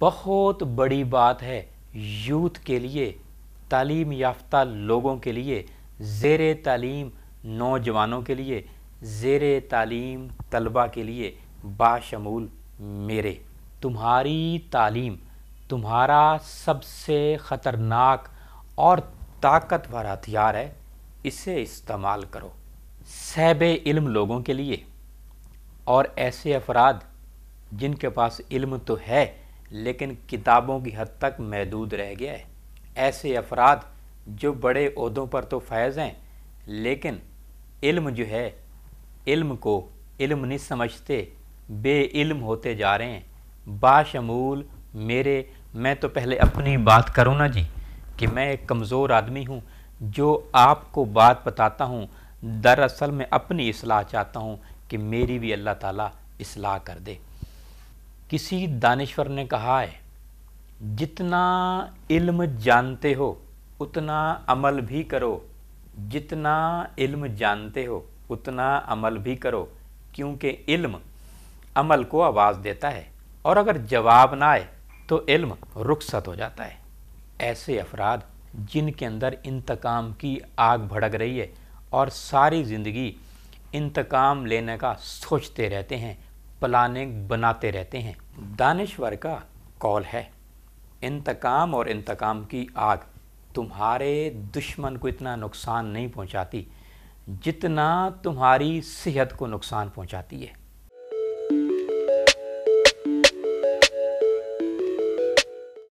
बहुत बड़ी बात है यूथ के लिए तालीम याफ्ता लोगों के लिए ज़ेर तालीम नौजवानों के लिए ज़ेर तालीम तलबा के लिए बाशमूल मेरे तुम्हारी तालीम तुम्हारा सबसे ख़तरनाक और ताकतवर हथियार है इसे इस्तेमाल करो सैब इल्म लोगों के लिए और ऐसे अफराद जिनके पास इल्म तो है लेकिन किताबों की हद तक महदूद रह गया है ऐसे अफराद जो बड़े अहदों पर तो फैज़ हैं लेकिन इल्म जो है इल्म को इल्म नहीं समझते बे इल्म होते जा रहे हैं बाशमूल मेरे मैं तो पहले अपनी बात करूँ ना जी कि मैं एक कमज़ोर आदमी हूँ जो आपको बात बताता हूँ दरअसल मैं अपनी असलाह चाहता हूँ कि मेरी भी अल्लाह ताला इसलाह कर दे किसी दानश्वर ने कहा है जितना इल्म जानते हो उतना अमल भी करो जितना इल्म जानते हो उतना अमल भी करो क्योंकि इल्म अमल को आवाज़ देता है और अगर जवाब ना आए तो इल्म रुखसत हो जाता है ऐसे अफराद जिनके अंदर इंतकाम की आग भड़क रही है और सारी ज़िंदगी इंतकाम लेने का सोचते रहते हैं प्लानिंग बनाते रहते हैं दानश्वर का कॉल है इंतकाम और इंतकाम की आग तुम्हारे दुश्मन को इतना नुकसान नहीं पहुंचाती जितना तुम्हारी सेहत को नुकसान पहुंचाती है